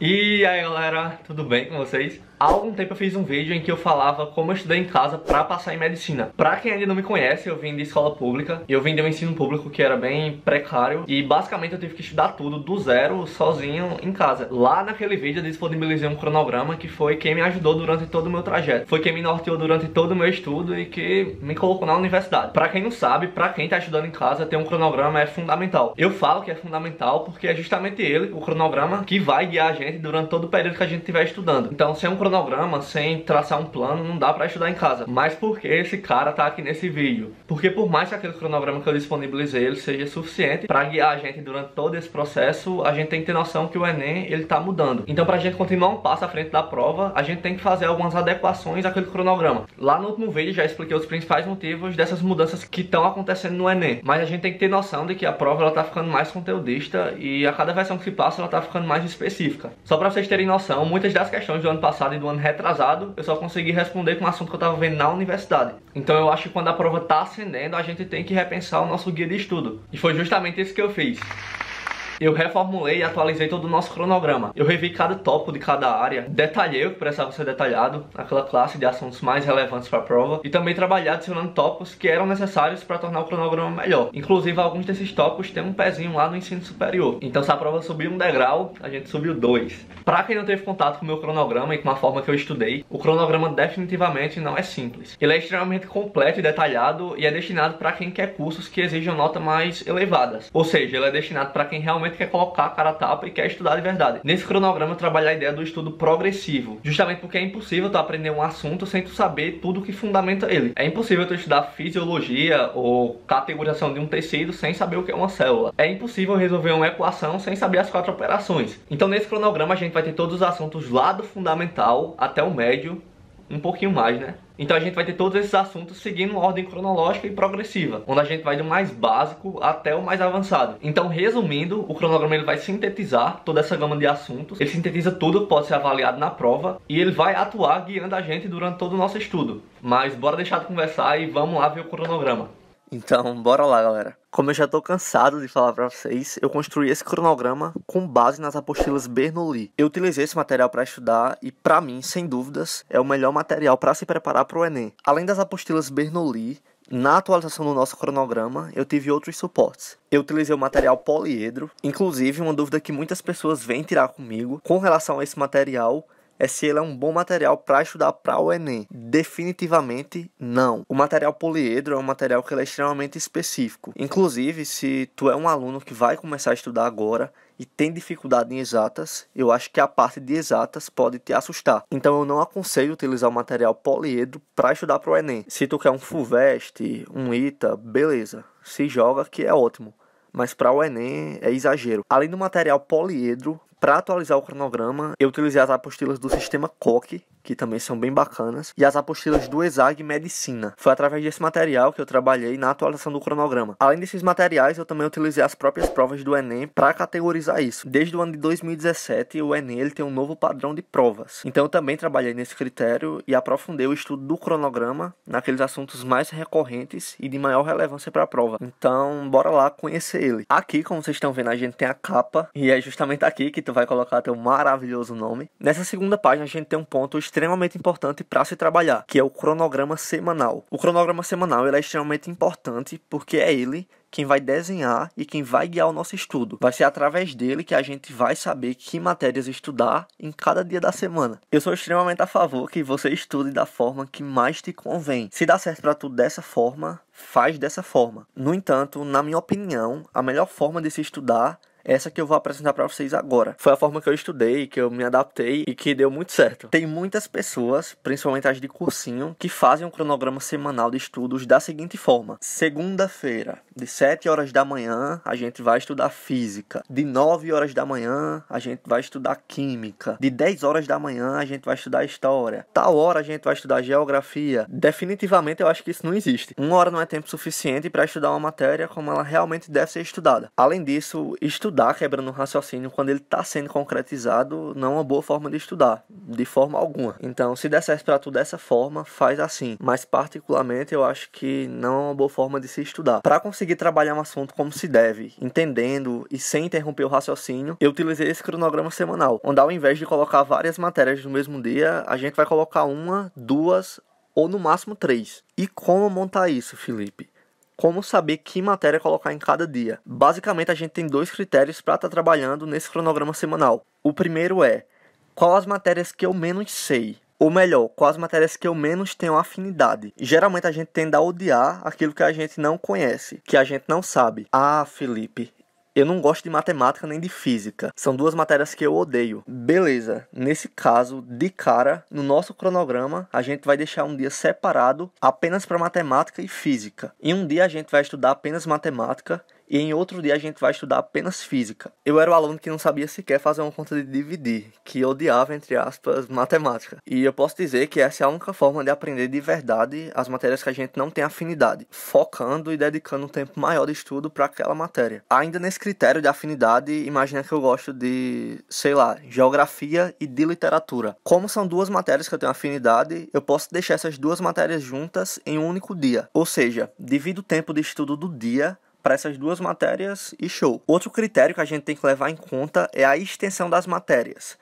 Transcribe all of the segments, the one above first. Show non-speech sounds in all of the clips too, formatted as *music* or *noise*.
E aí galera, tudo bem com vocês? Há algum tempo eu fiz um vídeo em que eu falava como eu estudei em casa pra passar em medicina. Pra quem ainda não me conhece, eu vim de escola pública, eu vim de um ensino público que era bem precário e basicamente eu tive que estudar tudo do zero, sozinho, em casa. Lá naquele vídeo eu disponibilizei um cronograma que foi quem me ajudou durante todo o meu trajeto, foi quem me norteou durante todo o meu estudo e que me colocou na universidade. Pra quem não sabe, pra quem tá estudando em casa, ter um cronograma é fundamental. Eu falo que é fundamental porque é justamente ele, o cronograma, que vai guiar a gente gente durante todo o período que a gente estiver estudando. Então, sem um cronograma, sem traçar um plano, não dá para estudar em casa. Mas por que esse cara tá aqui nesse vídeo? Porque por mais que aquele cronograma que eu disponibilizei ele seja suficiente para guiar a gente durante todo esse processo, a gente tem que ter noção que o ENEM ele tá mudando. Então, pra gente continuar um passo à frente da prova, a gente tem que fazer algumas adequações àquele cronograma. Lá no último vídeo já expliquei os principais motivos dessas mudanças que estão acontecendo no ENEM, mas a gente tem que ter noção de que a prova ela tá ficando mais conteudista e a cada versão que se passa ela tá ficando mais específica. Só pra vocês terem noção, muitas das questões do ano passado e do ano retrasado, eu só consegui responder com um assunto que eu tava vendo na universidade. Então eu acho que quando a prova tá ascendendo, a gente tem que repensar o nosso guia de estudo. E foi justamente isso que eu fiz eu reformulei e atualizei todo o nosso cronograma. Eu revi cada topo de cada área, detalhei o que precisava ser detalhado, aquela classe de assuntos mais relevantes para a prova, e também trabalhei adicionando tópicos que eram necessários para tornar o cronograma melhor. Inclusive, alguns desses tópicos têm um pezinho lá no ensino superior. Então, se a prova subir um degrau, a gente subiu dois. Para quem não teve contato com o meu cronograma e com a forma que eu estudei, o cronograma definitivamente não é simples. Ele é extremamente completo e detalhado e é destinado para quem quer cursos que exijam nota mais elevadas. Ou seja, ele é destinado para quem realmente realmente quer é colocar a cara a tapa e quer estudar de verdade. Nesse cronograma eu trabalho a ideia do estudo progressivo, justamente porque é impossível tu aprender um assunto sem tu saber tudo que fundamenta ele. É impossível tu estudar fisiologia ou categorização de um tecido sem saber o que é uma célula. É impossível resolver uma equação sem saber as quatro operações. Então nesse cronograma a gente vai ter todos os assuntos lá do fundamental até o médio, um pouquinho mais, né? Então a gente vai ter todos esses assuntos seguindo uma ordem cronológica e progressiva, onde a gente vai do mais básico até o mais avançado. Então, resumindo, o cronograma ele vai sintetizar toda essa gama de assuntos, ele sintetiza tudo, que pode ser avaliado na prova e ele vai atuar guiando a gente durante todo o nosso estudo. Mas bora deixar de conversar e vamos lá ver o cronograma. Então, bora lá, galera. Como eu já tô cansado de falar para vocês, eu construí esse cronograma com base nas apostilas Bernoulli. Eu utilizei esse material para estudar e para mim, sem dúvidas, é o melhor material para se preparar para o ENEM. Além das apostilas Bernoulli, na atualização do nosso cronograma, eu tive outros suportes. Eu utilizei o material poliedro, inclusive uma dúvida que muitas pessoas vêm tirar comigo com relação a esse material é se ele é um bom material para estudar para o Enem. Definitivamente não. O material poliedro é um material que é extremamente específico. Inclusive, se tu é um aluno que vai começar a estudar agora e tem dificuldade em exatas, eu acho que a parte de exatas pode te assustar. Então eu não aconselho utilizar o material poliedro para estudar para o Enem. Se tu quer um FUVEST, um ITA, beleza, se joga que é ótimo mas para o Enem é exagero. Além do material poliedro, para atualizar o cronograma, eu utilizei as apostilas do sistema COC, que também são bem bacanas, e as apostilas do ESAG Medicina. Foi através desse material que eu trabalhei na atualização do cronograma. Além desses materiais, eu também utilizei as próprias provas do Enem para categorizar isso. Desde o ano de 2017, o Enem ele tem um novo padrão de provas. Então eu também trabalhei nesse critério e aprofundei o estudo do cronograma naqueles assuntos mais recorrentes e de maior relevância para a prova. Então, bora lá conhecer ele. Aqui, como vocês estão vendo, a gente tem a capa e é justamente aqui que tu vai colocar teu maravilhoso nome. Nessa segunda página, a gente tem um ponto extremamente importante para se trabalhar, que é o cronograma semanal. O cronograma semanal ele é extremamente importante porque é ele quem vai desenhar e quem vai guiar o nosso estudo. Vai ser através dele que a gente vai saber que matérias estudar em cada dia da semana. Eu sou extremamente a favor que você estude da forma que mais te convém. Se dá certo para tu dessa forma, faz dessa forma. No entanto, na minha opinião, a melhor forma de se estudar essa que eu vou apresentar para vocês agora. Foi a forma que eu estudei, que eu me adaptei e que deu muito certo. Tem muitas pessoas, principalmente as de cursinho, que fazem um cronograma semanal de estudos da seguinte forma: segunda-feira, de 7 horas da manhã, a gente vai estudar física. De 9 horas da manhã, a gente vai estudar química. De 10 horas da manhã, a gente vai estudar história. Tal hora a gente vai estudar geografia. Definitivamente eu acho que isso não existe. Uma hora não é tempo suficiente para estudar uma matéria como ela realmente deve ser estudada. Além disso, estudar estudar quebrando quebra no raciocínio quando ele está sendo concretizado não é uma boa forma de estudar, de forma alguma. Então, se der certo para tu dessa forma, faz assim. Mas, particularmente, eu acho que não é uma boa forma de se estudar. Para conseguir trabalhar um assunto como se deve, entendendo e sem interromper o raciocínio, eu utilizei esse cronograma semanal, onde ao invés de colocar várias matérias no mesmo dia, a gente vai colocar uma, duas ou no máximo três. E como montar isso, Felipe? como saber que matéria colocar em cada dia. Basicamente, a gente tem dois critérios para estar tá trabalhando nesse cronograma semanal. O primeiro é qual as matérias que eu menos sei. Ou melhor, quais matérias que eu menos tenho afinidade. Geralmente a gente tende a odiar aquilo que a gente não conhece, que a gente não sabe. Ah, Felipe, eu não gosto de matemática nem de física. São duas matérias que eu odeio. Beleza, nesse caso, de cara, no nosso cronograma, a gente vai deixar um dia separado apenas para matemática e física. Em um dia a gente vai estudar apenas matemática e em outro dia a gente vai estudar apenas física. Eu era o aluno que não sabia sequer fazer uma conta de dividir, que odiava, entre aspas, matemática. E eu posso dizer que essa é a única forma de aprender de verdade as matérias que a gente não tem afinidade, focando e dedicando um tempo maior de estudo para aquela matéria. Ainda nesse critério de afinidade, imagina que eu gosto de, sei lá, geografia e de literatura. Como são duas matérias que eu tenho afinidade, eu posso deixar essas duas matérias juntas em um único dia. Ou seja, divido o tempo de estudo do dia para essas duas matérias e show. Outro critério que a gente tem que levar em conta é a extensão das matérias.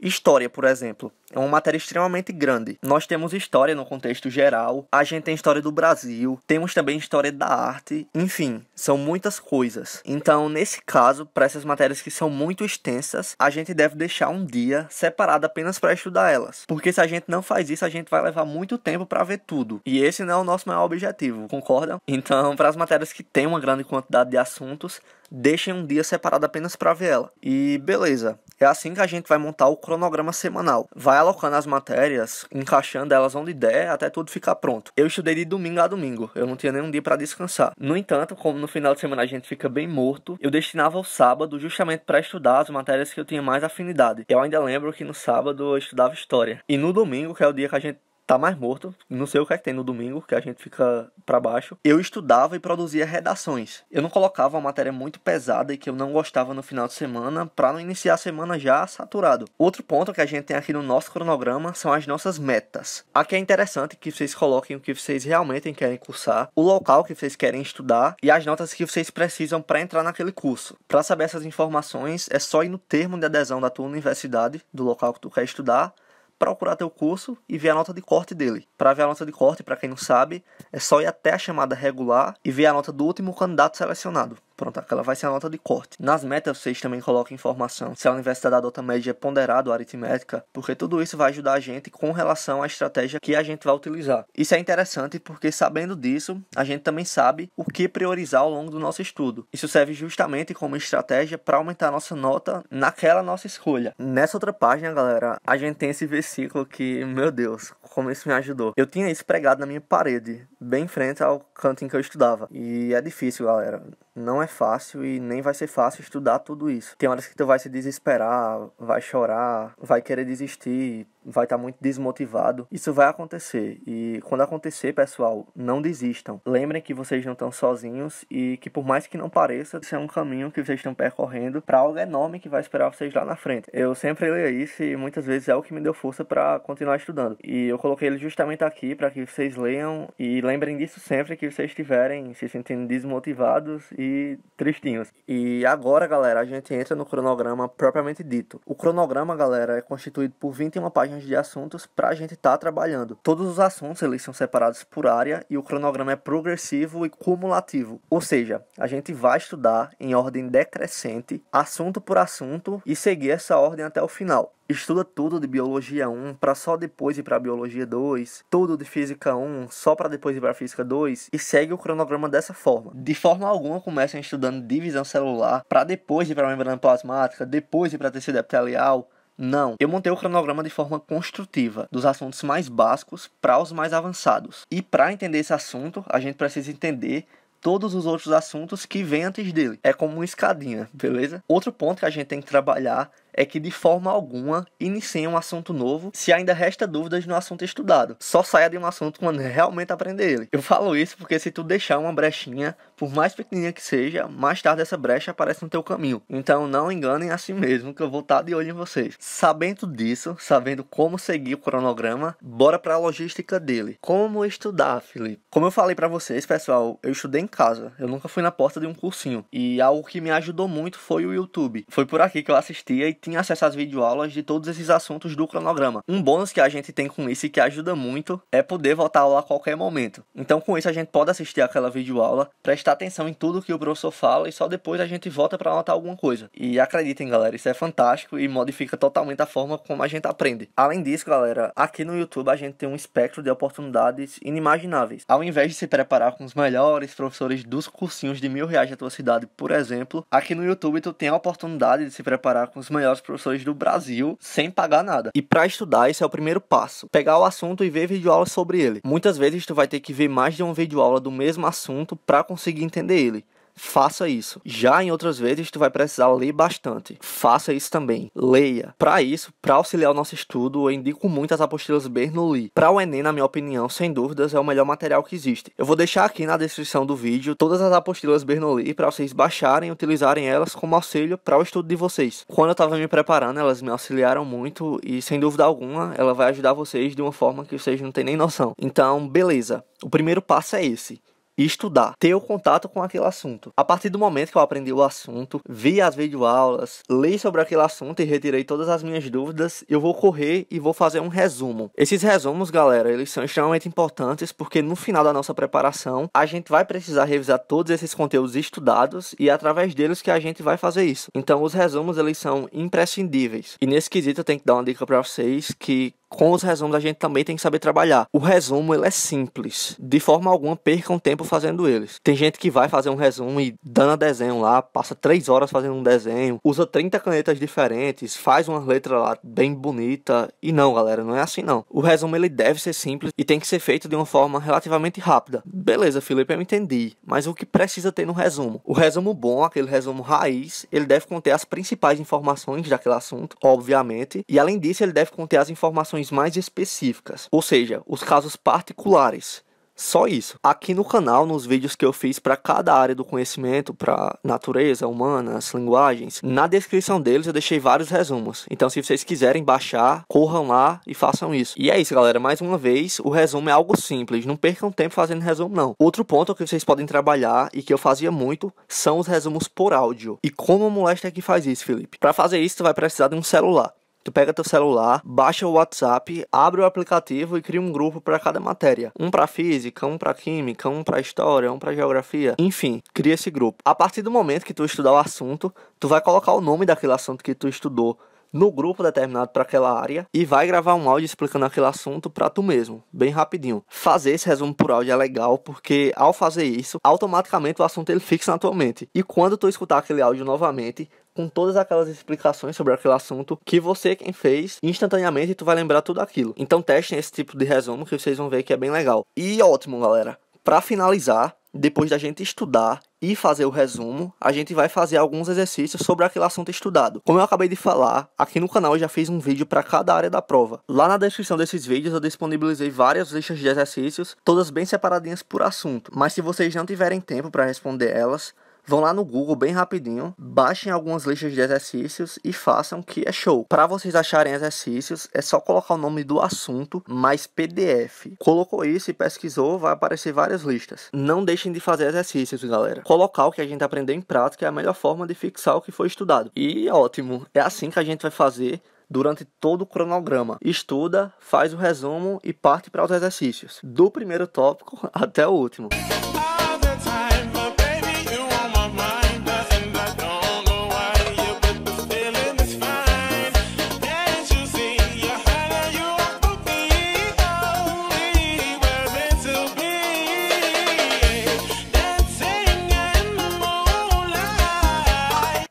História, por exemplo. É uma matéria extremamente grande. Nós temos história no contexto geral, a gente tem história do Brasil, temos também história da arte, enfim, são muitas coisas. Então, nesse caso, para essas matérias que são muito extensas, a gente deve deixar um dia separado apenas para estudar elas, porque se a gente não faz isso, a gente vai levar muito tempo para ver tudo. E esse não é o nosso maior objetivo, concordam? Então, para as matérias que têm uma grande quantidade de assuntos, deixem um dia separado apenas para ver ela. E beleza, é assim que a gente vai montar o cronograma semanal. Vai vai alocando as matérias, encaixando elas onde der, até tudo ficar pronto. Eu estudei de domingo a domingo, eu não tinha nenhum dia para descansar. No entanto, como no final de semana a gente fica bem morto, eu destinava o sábado justamente para estudar as matérias que eu tinha mais afinidade. Eu ainda lembro que no sábado eu estudava história. E no domingo, que é o dia que a gente tá mais morto. Não sei o que é que tem no domingo, que a gente fica para baixo. Eu estudava e produzia redações. Eu não colocava uma matéria muito pesada e que eu não gostava no final de semana para não iniciar a semana já saturado. Outro ponto que a gente tem aqui no nosso cronograma são as nossas metas. Aqui é interessante que vocês coloquem o que vocês realmente querem cursar, o local que vocês querem estudar e as notas que vocês precisam para entrar naquele curso. Para saber essas informações, é só ir no termo de adesão da tua universidade, do local que tu quer estudar procurar teu curso e ver a nota de corte dele. Para ver a nota de corte, para quem não sabe, é só ir até a chamada regular e ver a nota do último candidato selecionado. Pronto, aquela vai ser a nota de corte. Nas metas, vocês também colocam informação se a universidade adota média é ponderada ou aritmética, porque tudo isso vai ajudar a gente com relação à estratégia que a gente vai utilizar. Isso é interessante porque, sabendo disso, a gente também sabe o que priorizar ao longo do nosso estudo. Isso serve justamente como estratégia para aumentar a nossa nota naquela nossa escolha. Nessa outra página, galera, a gente tem esse versículo que, meu Deus, como isso me ajudou. Eu tinha isso pregado na minha parede, bem em frente ao canto em que eu estudava. E é difícil, galera. Não é fácil e nem vai ser fácil estudar tudo isso. Tem horas que tu vai se desesperar, vai chorar, vai querer desistir, vai estar tá muito desmotivado. Isso vai acontecer. E quando acontecer, pessoal, não desistam. Lembrem que vocês não estão sozinhos e que por mais que não pareça, isso é um caminho que vocês estão percorrendo para algo enorme que vai esperar vocês lá na frente. Eu sempre leio isso e muitas vezes é o que me deu força para continuar estudando. E eu coloquei ele justamente aqui para que vocês leiam e lembrem disso sempre que vocês estiverem se sentindo desmotivados e tristinhos. E agora, galera, a gente entra no cronograma propriamente dito. O cronograma, galera, é constituído por 21 páginas de assuntos para a gente estar tá trabalhando. Todos os assuntos eles são separados por área e o cronograma é progressivo e cumulativo. Ou seja, a gente vai estudar em ordem decrescente, assunto por assunto e seguir essa ordem até o final estuda tudo de biologia 1 para só depois ir para biologia 2, tudo de física 1 só para depois ir para física 2 e segue o cronograma dessa forma. De forma alguma começam estudando divisão celular para depois ir para membrana plasmática, depois ir para tecido epitelial, não, eu montei o cronograma de forma construtiva, dos assuntos mais básicos para os mais avançados. E para entender esse assunto, a gente precisa entender todos os outros assuntos que vêm antes dele. É como uma escadinha, beleza? Outro ponto que a gente tem que trabalhar é que de forma alguma iniciem um assunto novo se ainda resta dúvidas no assunto estudado. Só saia de um assunto quando realmente aprender ele. Eu falo isso porque se tu deixar uma brechinha por mais pequenininha que seja, mais tarde essa brecha aparece no teu caminho. Então não enganem a si mesmo, que eu vou estar de olho em vocês. Sabendo disso, sabendo como seguir o cronograma, bora para a logística dele. Como estudar, Felipe? Como eu falei para vocês, pessoal, eu estudei em casa. Eu nunca fui na porta de um cursinho. E algo que me ajudou muito foi o YouTube. Foi por aqui que eu assistia e tinha acesso às videoaulas de todos esses assuntos do cronograma. Um bônus que a gente tem com isso e que ajuda muito é poder voltar lá a qualquer momento. Então com isso a gente pode assistir aquela videoaula, prestar prestar atenção em tudo que o professor fala e só depois a gente volta para anotar alguma coisa. E acreditem, galera, isso é fantástico e modifica totalmente a forma como a gente aprende. Além disso, galera, aqui no YouTube a gente tem um espectro de oportunidades inimagináveis. Ao invés de se preparar com os melhores professores dos cursinhos de mil reais da tua cidade, por exemplo, aqui no YouTube tu tem a oportunidade de se preparar com os melhores professores do Brasil sem pagar nada. E para estudar, isso é o primeiro passo. Pegar o assunto e ver vídeo aula sobre ele. Muitas vezes tu vai ter que ver mais de uma aula do mesmo assunto para conseguir conseguir entender ele faça isso. Já em outras vezes, tu vai precisar ler bastante. Faça isso também. Leia. Para isso, para auxiliar o nosso estudo, eu indico muito as apostilas Bernoulli. Para o Enem, na minha opinião, sem dúvidas, é o melhor material que existe. Eu vou deixar aqui na descrição do vídeo todas as apostilas Bernoulli para vocês baixarem e utilizarem elas como auxílio para o estudo de vocês. Quando eu estava me preparando, elas me auxiliaram muito e, sem dúvida alguma, ela vai ajudar vocês de uma forma que vocês não têm nem noção. Então, beleza. O primeiro passo é esse estudar, ter o contato com aquele assunto. A partir do momento que eu aprendi o assunto, vi as videoaulas, li sobre aquele assunto e retirei todas as minhas dúvidas, eu vou correr e vou fazer um resumo. Esses resumos, galera, eles são extremamente importantes porque no final da nossa preparação, a gente vai precisar revisar todos esses conteúdos estudados e é através deles que a gente vai fazer isso. Então, os resumos eles são imprescindíveis. E nesse quesito eu tenho que dar uma dica para vocês que com os resumos a gente também tem que saber trabalhar. O resumo ele é simples, de forma alguma percam tempo fazendo eles. Tem gente que vai fazer um resumo e dana desenho lá, passa três horas fazendo um desenho, usa 30 canetas diferentes, faz uma letra lá bem bonita e não, galera, não é assim não. O resumo ele deve ser simples e tem que ser feito de uma forma relativamente rápida. Beleza, Felipe, eu entendi, mas o que precisa ter no resumo? O resumo bom, aquele resumo raiz, ele deve conter as principais informações daquele assunto, obviamente, e além disso ele deve conter as informações situações mais específicas, ou seja, os casos particulares. Só isso. Aqui no canal, nos vídeos que eu fiz para cada área do conhecimento, para natureza, humanas, linguagens, na descrição deles eu deixei vários resumos. Então, se vocês quiserem baixar, corram lá e façam isso. E é isso, galera. Mais uma vez, o resumo é algo simples. Não percam tempo fazendo resumo, não. Outro ponto que vocês podem trabalhar e que eu fazia muito são os resumos por áudio. E como a molesta que faz isso, Felipe? Para fazer isso, você vai precisar de um celular. Tu pega teu celular, baixa o WhatsApp, abre o aplicativo e cria um grupo para cada matéria. Um para física, um para química, um para história, um para geografia. Enfim, cria esse grupo. A partir do momento que tu estudar o assunto, tu vai colocar o nome daquele assunto que tu estudou no grupo determinado para aquela área e vai gravar um áudio explicando aquele assunto para tu mesmo, bem rapidinho. Fazer esse resumo por áudio é legal porque ao fazer isso, automaticamente o assunto ele fixa na tua mente. E quando tu escutar aquele áudio novamente, com todas aquelas explicações sobre aquele assunto que você é quem fez, instantaneamente tu vai lembrar tudo aquilo. Então testem esse tipo de resumo que vocês vão ver que é bem legal. E ótimo, galera. Para finalizar, depois da gente estudar e fazer o resumo, a gente vai fazer alguns exercícios sobre aquele assunto estudado. Como eu acabei de falar, aqui no canal eu já fiz um vídeo para cada área da prova. Lá na descrição desses vídeos eu disponibilizei várias listas de exercícios, todas bem separadinhas por assunto, mas se vocês não tiverem tempo para responder elas, vão lá no Google bem rapidinho, baixem algumas listas de exercícios e façam que é show. Para vocês acharem exercícios, é só colocar o nome do assunto mais PDF. Colocou isso e pesquisou, vai aparecer várias listas. Não deixem de fazer exercícios, galera. Colocar o que a gente aprendeu em prática é a melhor forma de fixar o que foi estudado. E ótimo, é assim que a gente vai fazer durante todo o cronograma. Estuda, faz o resumo e parte para os exercícios, do primeiro tópico *laughs* até o último.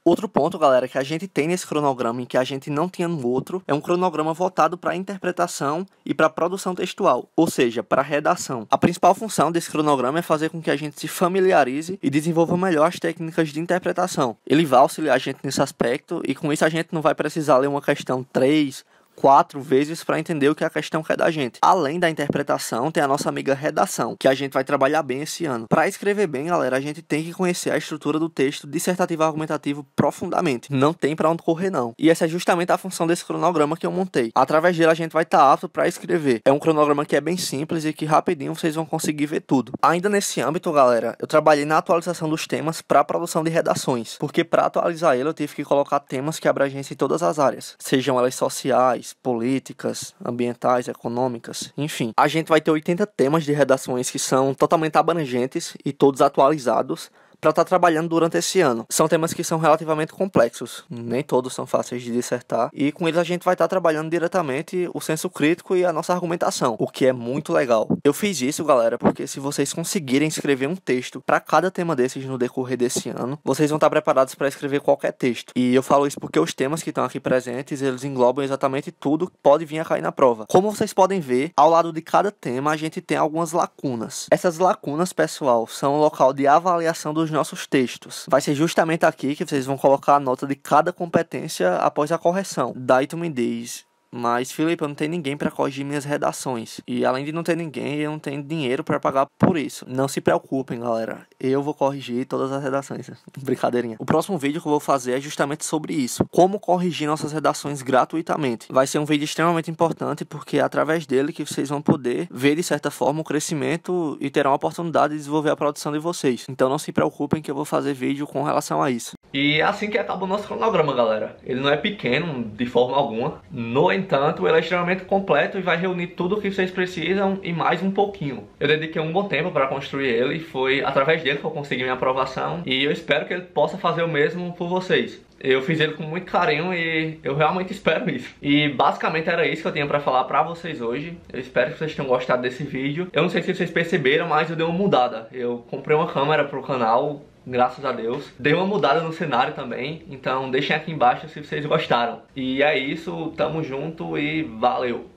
Outro ponto, galera, que a gente tem nesse cronograma e que a gente não tinha no outro é um cronograma voltado para interpretação e para produção textual, ou seja, para redação. A principal função desse cronograma é fazer com que a gente se familiarize e desenvolva melhor as técnicas de interpretação. Ele vai auxiliar a gente nesse aspecto e com isso a gente não vai precisar ler uma questão 3, quatro vezes para entender o que a questão quer da gente. Além da interpretação, tem a nossa amiga redação, que a gente vai trabalhar bem esse ano. Para escrever bem, galera, a gente tem que conhecer a estrutura do texto dissertativo argumentativo profundamente. Não tem para onde correr não. E essa é justamente a função desse cronograma que eu montei. Através dele a gente vai estar tá apto para escrever. É um cronograma que é bem simples e que rapidinho vocês vão conseguir ver tudo. Ainda nesse âmbito, galera, eu trabalhei na atualização dos temas para produção de redações, porque para atualizar ele eu tive que colocar temas que abrangem em todas as áreas, sejam elas sociais, sociais, políticas, ambientais, econômicas, enfim. A gente vai ter 80 temas de redações que são totalmente abrangentes e todos atualizados para estar tá trabalhando durante esse ano. São temas que são relativamente complexos, nem todos são fáceis de dissertar, e com eles a gente vai estar tá trabalhando diretamente o senso crítico e a nossa argumentação, o que é muito legal. Eu fiz isso, galera, porque se vocês conseguirem escrever um texto para cada tema desses no decorrer desse ano, vocês vão estar tá preparados para escrever qualquer texto. E eu falo isso porque os temas que estão aqui presentes, eles englobam exatamente tudo que pode vir a cair na prova. Como vocês podem ver, ao lado de cada tema a gente tem algumas lacunas. Essas lacunas, pessoal, são o local de avaliação dos nossos textos. Vai ser justamente aqui que vocês vão colocar a nota de cada competência após a correção. Daí tu me diz, mas, Felipe, eu não tenho ninguém para corrigir minhas redações. E além de não ter ninguém, eu não tenho dinheiro para pagar por isso. Não se preocupem, galera eu vou corrigir todas as redações. *laughs* Brincadeirinha. O próximo vídeo que eu vou fazer é justamente sobre isso. Como corrigir nossas redações gratuitamente. Vai ser um vídeo extremamente importante porque é através dele que vocês vão poder ver de certa forma o crescimento e terão a oportunidade de desenvolver a produção de vocês. Então não se preocupem que eu vou fazer vídeo com relação a isso. E assim que acaba o nosso cronograma, galera. Ele não é pequeno de forma alguma. No entanto, ele é extremamente completo e vai reunir tudo o que vocês precisam e mais um pouquinho. Eu dediquei um bom tempo para construir ele e foi através dele que eu consegui minha aprovação e eu espero que ele possa fazer o mesmo por vocês. Eu fiz ele com muito carinho e eu realmente espero isso. E basicamente era isso que eu tinha pra falar pra vocês hoje. Eu espero que vocês tenham gostado desse vídeo. Eu não sei se vocês perceberam, mas eu dei uma mudada. Eu comprei uma câmera pro canal, graças a Deus. Dei uma mudada no cenário também, então deixem aqui embaixo se vocês gostaram. E é isso, tamo junto e valeu!